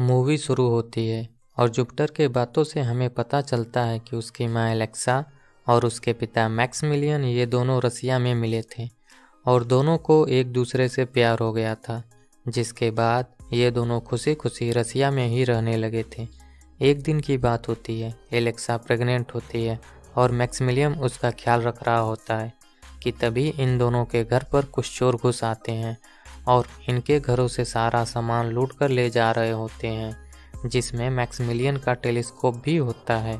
movie शुरू होती है और जुपिटर के बातों से हमें पता चलता है कि उसकी माँ एलेक्सा और उसके पिता मैक्समिलियन ये दोनों रसिया में मिले थे और दोनों को एक दूसरे से प्यार हो गया था जिसके बाद ये दोनों खुशी खुशी रसिया में ही रहने लगे थे एक दिन की बात होती है एलेक्सा प्रेग्नेंट होती है और मैक्समिलियम उसका ख्याल रख रहा होता है कि तभी इन दोनों के घर पर कुछ चोर घुस आते हैं और इनके घरों से सारा सामान लूट कर ले जा रहे होते हैं जिसमें मैक्समिलियन का टेलीस्कोप भी होता है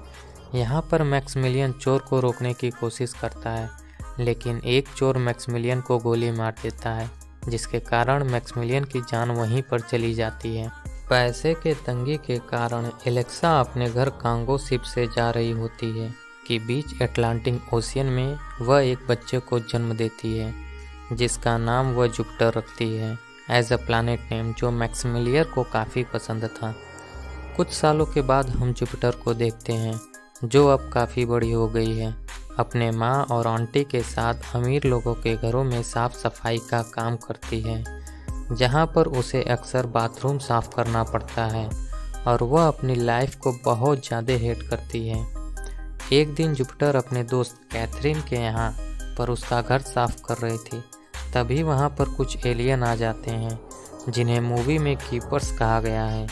यहाँ पर मैक्समिलियन चोर को रोकने की कोशिश करता है लेकिन एक चोर मैक्समिलियन को गोली मार देता है जिसके कारण मैक्समिलियन की जान वहीं पर चली जाती है पैसे के तंगी के कारण एलेक्सा अपने घर कांगो शिप से जा रही होती है कि बीच एटलांटिक ओशियन में वह एक बच्चे को जन्म देती है जिसका नाम वह जुपिटर रखती है एज अ प्लानट नेम जो मैक्समिलियर को काफ़ी पसंद था कुछ सालों के बाद हम जुपिटर को देखते हैं जो अब काफ़ी बड़ी हो गई है अपने माँ और आंटी के साथ अमीर लोगों के घरों में साफ सफाई का काम करती है जहाँ पर उसे अक्सर बाथरूम साफ करना पड़ता है और वह अपनी लाइफ को बहुत ज़्यादा हेट करती है एक दिन जुपिटर अपने दोस्त कैथरीन के यहाँ पर उसका घर साफ कर रही थी तभी वहाँ पर कुछ एलियन आ जाते हैं जिन्हें मूवी में कीपर्स कहा गया है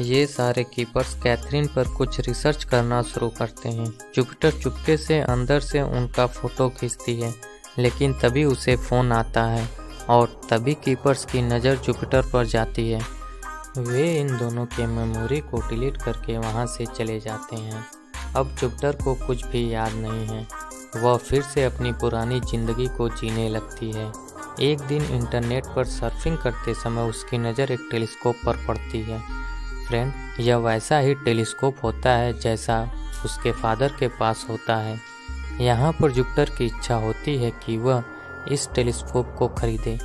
ये सारे कीपर्स कैथरीन पर कुछ रिसर्च करना शुरू करते हैं जुपिटर चुपके से अंदर से उनका फ़ोटो खींचती है लेकिन तभी उसे फ़ोन आता है और तभी कीपर्स की नज़र जुपिटर पर जाती है वे इन दोनों के मेमोरी को डिलीट करके वहाँ से चले जाते हैं अब जुपिटर को कुछ भी याद नहीं है वह फिर से अपनी पुरानी जिंदगी को जीने लगती है एक दिन इंटरनेट पर सर्फिंग करते समय उसकी नज़र एक टेलीस्कोप पर पड़ती है फ्रेंड यह वैसा ही टेलीस्कोप होता है जैसा उसके फादर के पास होता है यहाँ पर जुपिटर की इच्छा होती है कि वह इस टेलीस्कोप को खरीदे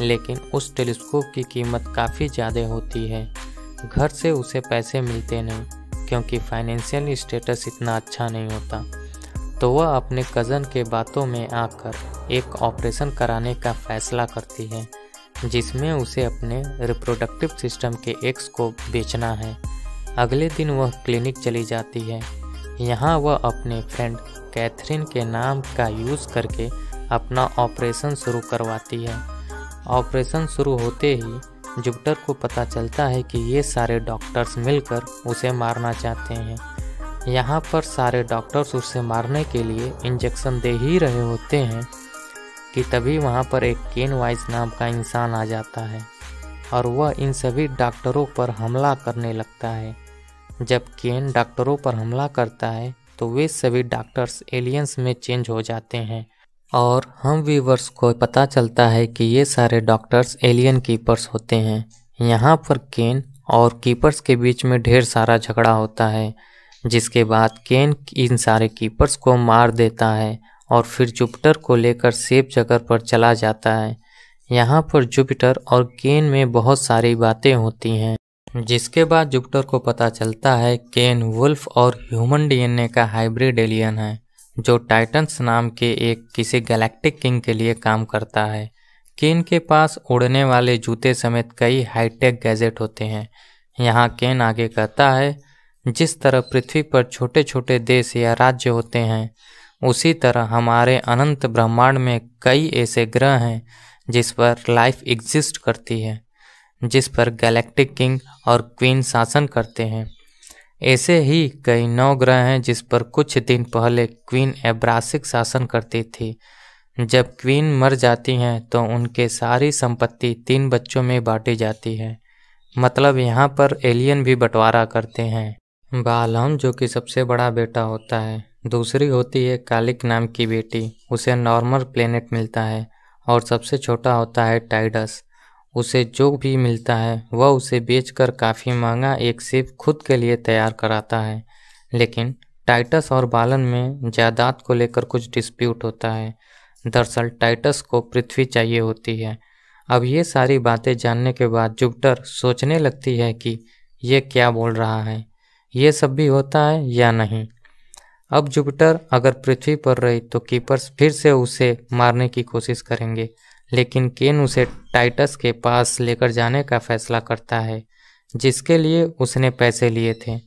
लेकिन उस टेलीस्कोप की कीमत काफ़ी ज़्यादा होती है घर से उसे पैसे मिलते नहीं क्योंकि फाइनेंशियल स्टेटस इतना अच्छा नहीं होता तो वह अपने कज़न के बातों में आकर एक ऑपरेशन कराने का फैसला करती है जिसमें उसे अपने रिप्रोडक्टिव सिस्टम के एक्स को बेचना है अगले दिन वह क्लिनिक चली जाती है यहाँ वह अपने फ्रेंड कैथरीन के नाम का यूज़ करके अपना ऑपरेशन शुरू करवाती है ऑपरेशन शुरू होते ही जुपिटर को पता चलता है कि ये सारे डॉक्टर्स मिलकर उसे मारना चाहते हैं यहाँ पर सारे डॉक्टर्स उसे मारने के लिए इंजेक्शन दे ही रहे होते हैं कि तभी वहाँ पर एक केन वाइस नाम का इंसान आ जाता है और वह इन सभी डॉक्टरों पर हमला करने लगता है जब केन डॉक्टरों पर हमला करता है तो वे सभी डॉक्टर्स एलियंस में चेंज हो जाते हैं और हम व्यूवर्स को पता चलता है कि ये सारे डॉक्टर्स एलियन कीपर्स होते हैं यहाँ पर केन और कीपर्स के बीच में ढेर सारा झगड़ा होता है जिसके बाद केन इन सारे कीपर्स को मार देता है और फिर जुपिटर को लेकर सेफ जगह पर चला जाता है यहाँ पर जुपिटर और केन में बहुत सारी बातें होती हैं जिसके बाद जुपिटर को पता चलता है केन वुल्फ और ह्यूमन डीएनए का हाइब्रिड एलियन है जो टाइटन्स नाम के एक किसी गैलेक्टिक किंग के लिए काम करता है केन के पास उड़ने वाले जूते समेत कई हाईटेक गैजेट होते हैं यहाँ केन आगे कहता है जिस तरह पृथ्वी पर छोटे छोटे देश या राज्य होते हैं उसी तरह हमारे अनंत ब्रह्मांड में कई ऐसे ग्रह हैं जिस पर लाइफ एग्जिस्ट करती है जिस पर गैलेक्टिक किंग और क्वीन शासन करते हैं ऐसे ही कई नौ ग्रह हैं जिस पर कुछ दिन पहले क्वीन एब्रासिक शासन करती थी जब क्वीन मर जाती हैं तो उनके सारी संपत्ति तीन बच्चों में बांटी जाती है मतलब यहाँ पर एलियन भी बंटवारा करते हैं बालम जो कि सबसे बड़ा बेटा होता है दूसरी होती है कालिक नाम की बेटी उसे नॉर्मल प्लेनेट मिलता है और सबसे छोटा होता है टाइडस उसे जो भी मिलता है वह उसे बेचकर काफ़ी महंगा एक सिप खुद के लिए तैयार कराता है लेकिन टाइटस और बालन में जायदाद को लेकर कुछ डिस्प्यूट होता है दरअसल टाइटस को पृथ्वी चाहिए होती है अब ये सारी बातें जानने के बाद जुपिटर सोचने लगती है कि यह क्या बोल रहा है ये सब भी होता है या नहीं अब जुपिटर अगर पृथ्वी पर रही तो कीपर्स फिर से उसे मारने की कोशिश करेंगे लेकिन केन उसे टाइटस के पास लेकर जाने का फैसला करता है जिसके लिए उसने पैसे लिए थे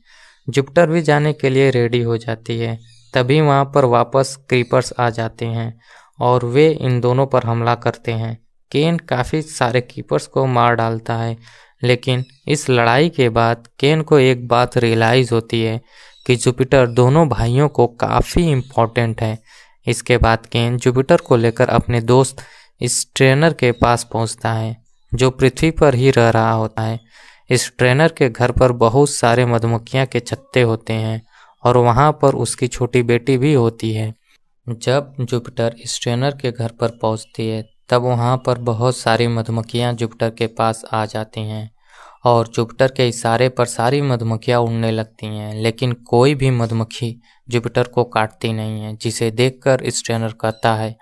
जुपिटर भी जाने के लिए रेडी हो जाती है तभी वहाँ पर वापस क्रीपर्स आ जाते हैं और वे इन दोनों पर हमला करते हैं केन काफ़ी सारे कीपर्स को मार डालता है लेकिन इस लड़ाई के बाद केन को एक बात रियलाइज़ होती है कि जुपिटर दोनों भाइयों को काफ़ी इम्पोर्टेंट है इसके बाद केन जुपिटर को लेकर अपने दोस्त इस ट्रेनर के पास पहुंचता है जो पृथ्वी पर ही रह रहा होता है इस ट्रेनर के घर पर बहुत सारे मधुमक्खियाँ के छत्ते होते हैं और वहाँ पर उसकी छोटी बेटी भी होती है जब जुपिटर इस ट्रेनर के घर पर पहुँचती है तब वहाँ पर बहुत सारी मधुमक्खियाँ जुपिटर के पास आ जाती हैं और जुपिटर के इशारे पर सारी मधुमक्खियाँ उड़ने लगती हैं लेकिन कोई भी मधुमक्खी जुपिटर को काटती नहीं है जिसे देखकर स्ट्रेनर कहता है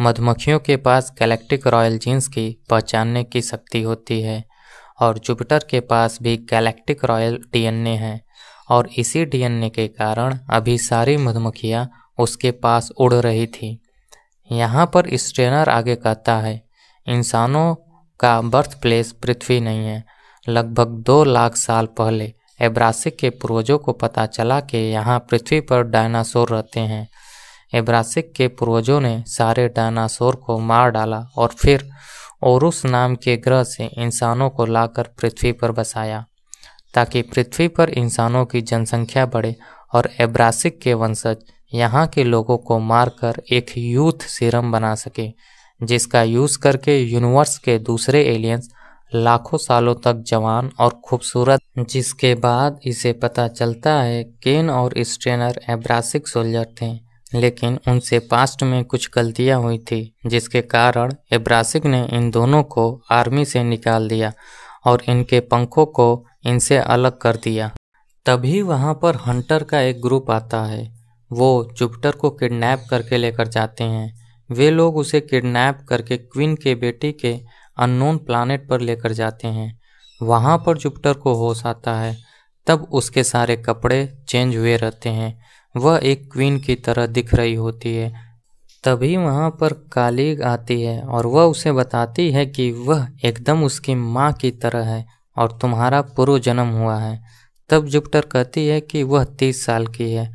मधुमक्खियों के पास गैलेक्टिक रॉयल जीन्स की पहचानने की शक्ति होती है और जुपिटर के पास भी गैलेक्टिक रॉयल डीएनए है और इसी डीएनए के कारण अभी सारी मधुमक्खियाँ उसके पास उड़ रही थी यहाँ पर स्ट्रेनर आगे कहता है इंसानों का बर्थ प्लेस पृथ्वी नहीं है लगभग दो लाख साल पहले एब्रासिक के पूर्वजों को पता चला कि यहाँ पृथ्वी पर डायनासोर रहते हैं एब्रासिक के पूर्वजों ने सारे डायनासोर को मार डाला और फिर ओरुस नाम के ग्रह से इंसानों को लाकर पृथ्वी पर बसाया ताकि पृथ्वी पर इंसानों की जनसंख्या बढ़े और एब्रासिक के वंशज यहाँ के लोगों को मारकर एक यूथ सीरम बना सके जिसका यूज़ करके यूनिवर्स के दूसरे एलियंस लाखों सालों तक जवान और खूबसूरत जिसके बाद इसे पता चलता है केन और स्ट्रेनर एब्रासिक सोल्जर थे लेकिन उनसे पास्ट में कुछ गलतियाँ हुई थी जिसके कारण एब्रासिक ने इन दोनों को आर्मी से निकाल दिया और इनके पंखों को इनसे अलग कर दिया तभी वहाँ पर हंटर का एक ग्रुप आता है वो जुपिटर को किडनैप करके लेकर जाते हैं वे लोग उसे किडनैप करके क्वीन के बेटे के अननोन प्लानट पर लेकर जाते हैं वहाँ पर जुपिटर को होश आता है तब उसके सारे कपड़े चेंज हुए रहते हैं वह एक क्वीन की तरह दिख रही होती है तभी वहाँ पर कालीग आती है और वह उसे बताती है कि वह एकदम उसकी माँ की तरह है और तुम्हारा पूर्व जन्म हुआ है तब जुपिटर कहती है कि वह तीस साल की है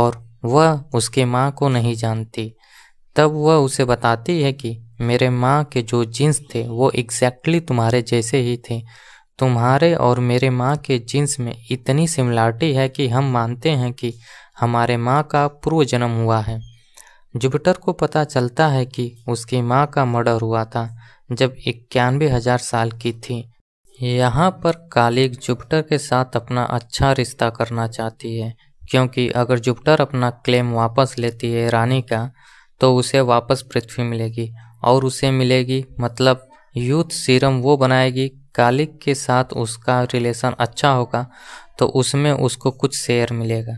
और वह उसके माँ को नहीं जानती तब वह उसे बताती है कि मेरे माँ के जो जीन्स थे वो एग्जैक्टली तुम्हारे जैसे ही थे तुम्हारे और मेरे माँ के जीन्स में इतनी सिमिलरिटी है कि हम मानते हैं कि हमारे माँ का पूर्व जन्म हुआ है जुपिटर को पता चलता है कि उसकी माँ का मर्डर हुआ था जब इक्यानवे हज़ार साल की थी यहाँ पर कालिक जुपिटर के साथ अपना अच्छा रिश्ता करना चाहती है क्योंकि अगर जुपिटर अपना क्लेम वापस लेती है रानी का तो उसे वापस पृथ्वी मिलेगी और उसे मिलेगी मतलब यूथ सीरम वो बनाएगी कालिक के साथ उसका रिलेशन अच्छा होगा तो उसमें उसको कुछ शेयर मिलेगा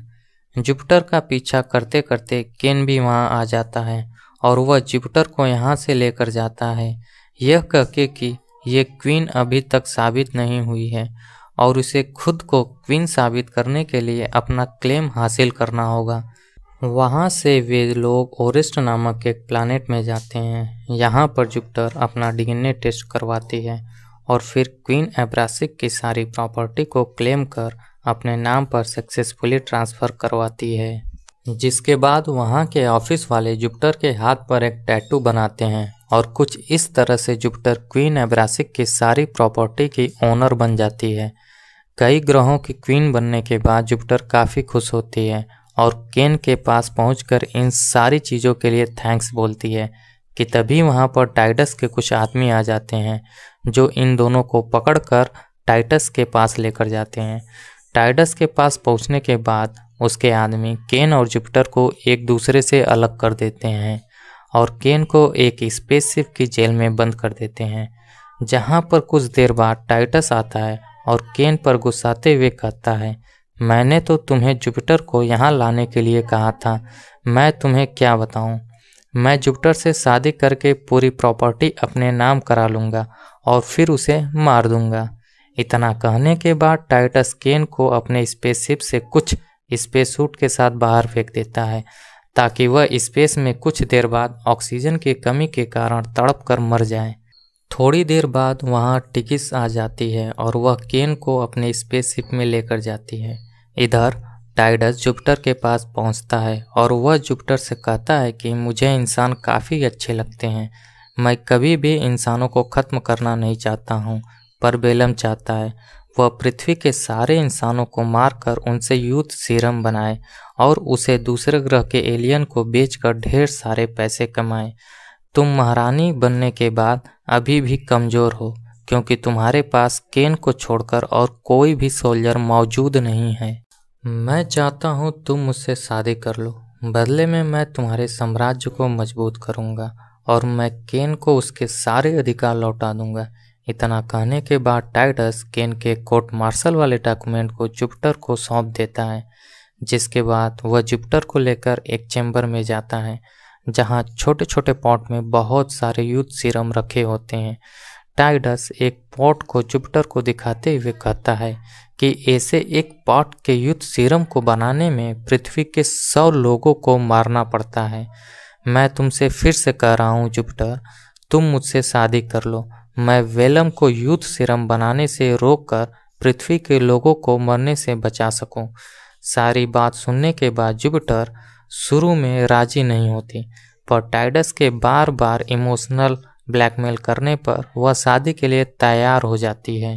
जुपिटर का पीछा करते करते केन भी वहाँ आ जाता है और वह जुपिटर को यहाँ से लेकर जाता है यह कह के कि ये क्वीन अभी तक साबित नहीं हुई है और उसे खुद को क्वीन साबित करने के लिए अपना क्लेम हासिल करना होगा वहाँ से वे लोग ओरेस्ट नामक एक प्लानट में जाते हैं यहाँ पर जुपिटर अपना डीएनए टेस्ट करवाती है और फिर क्वीन एब्रासिक की सारी प्रॉपर्टी को क्लेम कर अपने नाम पर सक्सेसफुली ट्रांसफ़र करवाती है जिसके बाद वहाँ के ऑफिस वाले जुपिटर के हाथ पर एक टैटू बनाते हैं और कुछ इस तरह से जुपिटर क्वीन एब्रासिक की सारी प्रॉपर्टी की ओनर बन जाती है कई ग्रहों की क्वीन बनने के बाद जुपिटर काफ़ी खुश होती है और केन के पास पहुँच इन सारी चीज़ों के लिए थैंक्स बोलती है कि तभी वहाँ पर टाइटस के कुछ आदमी आ जाते हैं जो इन दोनों को पकड़कर टाइटस के पास लेकर जाते हैं टाइटस के पास पहुँचने के बाद उसके आदमी केन और जुपिटर को एक दूसरे से अलग कर देते हैं और केन को एक स्पेसशिप की जेल में बंद कर देते हैं जहाँ पर कुछ देर बाद टाइटस आता है और केन पर गुस्साते हुए कहता है मैंने तो तुम्हें जुपिटर को यहाँ लाने के लिए कहा था मैं तुम्हें क्या बताऊँ मैं जुपिटर से शादी करके पूरी प्रॉपर्टी अपने नाम करा लूँगा और फिर उसे मार दूँगा इतना कहने के बाद टाइटस केन को अपने स्पेसशिप से कुछ स्पेस सूट के साथ बाहर फेंक देता है ताकि वह स्पेस में कुछ देर बाद ऑक्सीजन की कमी के कारण तड़प कर मर जाए थोड़ी देर बाद वहाँ टिकिस आ जाती है और वह केन को अपने स्पेसशिप में लेकर जाती है इधर टाइडस जुपिटर के पास पहुँचता है और वह जुपिटर से कहता है कि मुझे इंसान काफ़ी अच्छे लगते हैं मैं कभी भी इंसानों को ख़त्म करना नहीं चाहता हूँ पर बेलम चाहता है वह पृथ्वी के सारे इंसानों को मारकर उनसे यूथ सीरम बनाए और उसे दूसरे ग्रह के एलियन को बेचकर ढेर सारे पैसे कमाए तुम महारानी बनने के बाद अभी भी कमज़ोर हो क्योंकि तुम्हारे पास केन को छोड़कर और कोई भी सोल्जर मौजूद नहीं है मैं चाहता हूँ तुम मुझसे शादी कर लो बदले में मैं तुम्हारे साम्राज्य को मजबूत करूँगा और मैं केन को उसके सारे अधिकार लौटा दूंगा इतना कहने के बाद टाइटस केन के कोर्ट मार्शल वाले डॉक्यूमेंट को जुपिटर को सौंप देता है जिसके बाद वह जुपिटर को लेकर एक चैम्बर में जाता है जहाँ छोटे छोटे पॉट में बहुत सारे युद्ध सीरम रखे होते हैं टाइडस एक पॉट को जुपिटर को दिखाते हुए कहता है कि ऐसे एक पॉट के युद्ध सीरम को बनाने में पृथ्वी के सौ लोगों को मारना पड़ता है मैं तुमसे फिर से कह रहा हूँ जुपिटर तुम मुझसे शादी कर लो मैं वेलम को युद्ध सीरम बनाने से रोककर पृथ्वी के लोगों को मरने से बचा सकूँ सारी बात सुनने के बाद जुपिटर शुरू में राजी नहीं होती पर टाइडस के बार बार इमोशनल ब्लैकमेल करने पर वह शादी के लिए तैयार हो जाती है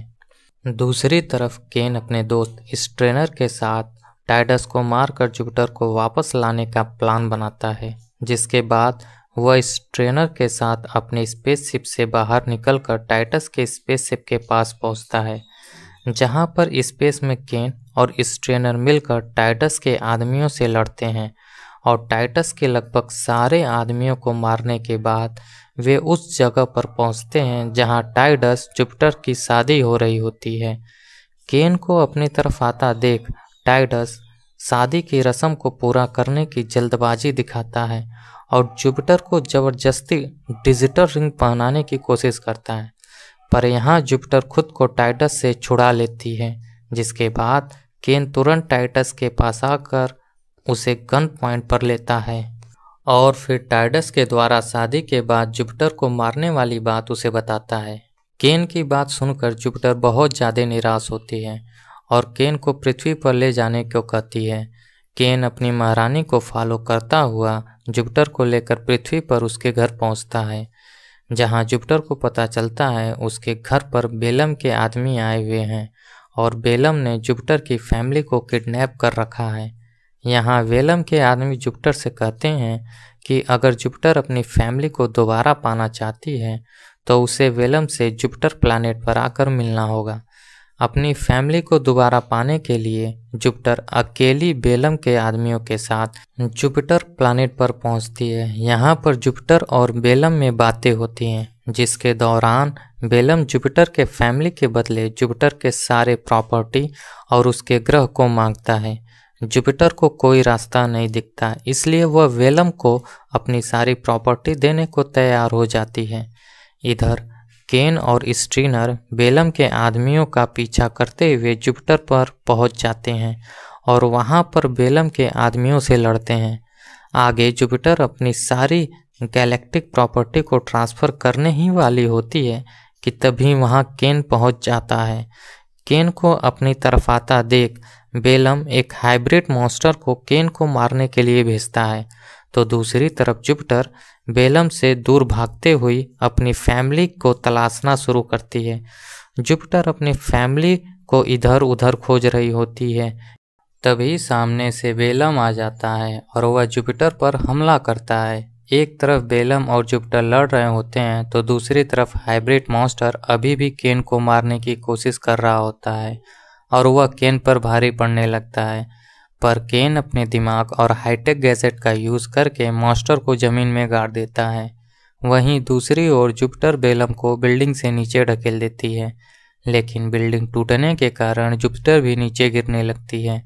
दूसरी तरफ केन अपने दोस्त इस ट्रेनर के साथ टाइडस को मारकर जुपिटर को वापस लाने का प्लान बनाता है जिसके बाद वह इस ट्रेनर के साथ अपने स्पेसशिप से बाहर निकलकर टाइटस के स्पेसशिप के पास पहुंचता है जहां पर स्पेस में केन और इस ट्रेनर मिलकर टाइटस के आदमियों से लड़ते हैं और टाइटस के लगभग सारे आदमियों को मारने के बाद वे उस जगह पर पहुंचते हैं जहां टाइडस जुपिटर की शादी हो रही होती है केन को अपनी तरफ आता देख टाइडस शादी की रस्म को पूरा करने की जल्दबाजी दिखाता है और जुपिटर को ज़बरदस्ती डिजिटल रिंग पहनाने की कोशिश करता है पर यहाँ जुपिटर खुद को टाइटस से छुड़ा लेती है जिसके बाद केन तुरंत टाइटस के पास आकर उसे गन पॉइंट पर लेता है और फिर टाइडस के द्वारा शादी के बाद जुपिटर को मारने वाली बात उसे बताता है केन की बात सुनकर जुपिटर बहुत ज़्यादा निराश होती है और केन को पृथ्वी पर ले जाने को कहती है केन अपनी महारानी को फॉलो करता हुआ जुपिटर को लेकर पृथ्वी पर उसके घर पहुंचता है जहां जुपिटर को पता चलता है उसके घर पर बेलम के आदमी आए हुए हैं और बेलम ने जुपिटर की फैमिली को किडनैप कर रखा है यहाँ वेलम के आदमी जुपिटर से कहते हैं कि अगर जुपिटर अपनी फैमिली को दोबारा पाना चाहती है तो उसे वेलम से जुपिटर प्लानट पर आकर मिलना होगा अपनी फैमिली को दोबारा पाने के लिए जुपिटर अकेली बेलम के आदमियों के साथ जुपिटर प्लानट पर पहुंचती है यहाँ पर जुपिटर और बेलम में बातें होती हैं जिसके दौरान बेलम जुपिटर के फैमिली के बदले जुपिटर के सारे प्रॉपर्टी और उसके ग्रह को मांगता है जुपिटर को कोई रास्ता नहीं दिखता इसलिए वह वेलम को अपनी सारी प्रॉपर्टी देने को तैयार हो जाती है इधर केन और स्ट्रीनर वेलम के आदमियों का पीछा करते हुए जुपिटर पर पहुंच जाते हैं और वहां पर बेलम के आदमियों से लड़ते हैं आगे जुपिटर अपनी सारी गैलेक्टिक प्रॉपर्टी को ट्रांसफ़र करने ही वाली होती है कि तभी वहां केन पहुंच जाता है केन को अपनी तरफ आता देख बेलम एक हाइब्रिड मॉन्स्टर को केन को मारने के लिए भेजता है तो दूसरी तरफ जुपिटर बेलम से दूर भागते हुई अपनी फैमिली को तलाशना शुरू करती है जुपिटर अपनी फैमिली को इधर उधर खोज रही होती है तभी सामने से बेलम आ जाता है और वह जुपिटर पर हमला करता है एक तरफ बेलम और जुपिटर लड़ रहे होते हैं तो दूसरी तरफ हाइब्रिड मॉन्स्टर अभी भी केन को मारने की कोशिश कर रहा होता है और वह केन पर भारी पड़ने लगता है पर केन अपने दिमाग और हाईटेक गैजेट का यूज़ करके मॉन्स्टर को ज़मीन में गाड़ देता है वहीं दूसरी ओर जुपिटर बेलम को बिल्डिंग से नीचे ढकेल देती है लेकिन बिल्डिंग टूटने के कारण जुपिटर भी नीचे गिरने लगती है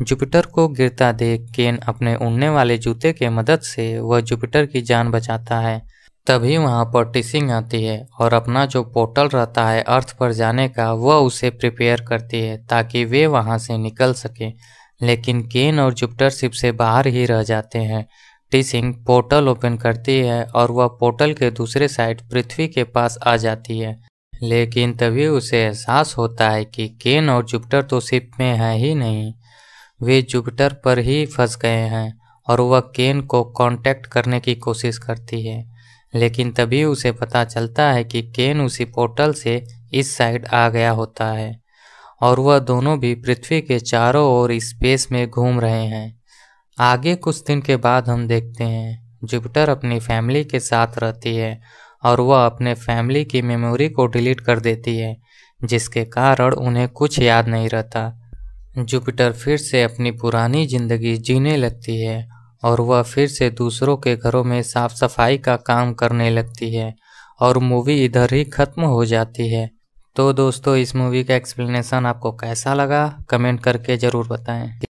जुपिटर को गिरता देख केन अपने उड़ने वाले जूते के मदद से वह जुपिटर की जान बचाता है तभी वहाँ पर टीसिंग आती है और अपना जो पोर्टल रहता है अर्थ पर जाने का वह उसे प्रिपेयर करती है ताकि वे वहाँ से निकल सके लेकिन केन और जुपिटर शिप से बाहर ही रह जाते हैं टीसिंग पोर्टल ओपन करती है और वह पोर्टल के दूसरे साइड पृथ्वी के पास आ जाती है लेकिन तभी उसे एहसास होता है कि केन और जुपिटर तो शिप में है ही नहीं वे जुपिटर पर ही फंस गए हैं और वह केन को कांटेक्ट करने की कोशिश करती है लेकिन तभी उसे पता चलता है कि केन उसी पोर्टल से इस साइड आ गया होता है और वह दोनों भी पृथ्वी के चारों ओर स्पेस में घूम रहे हैं आगे कुछ दिन के बाद हम देखते हैं जुपिटर अपनी फैमिली के साथ रहती है और वह अपने फैमिली की मेमोरी को डिलीट कर देती है जिसके कारण उन्हें कुछ याद नहीं रहता जुपिटर फिर से अपनी पुरानी ज़िंदगी जीने लगती है और वह फिर से दूसरों के घरों में साफ सफाई का काम करने लगती है और मूवी इधर ही ख़त्म हो जाती है तो दोस्तों इस मूवी का एक्सप्लेनेशन आपको कैसा लगा कमेंट करके ज़रूर बताएं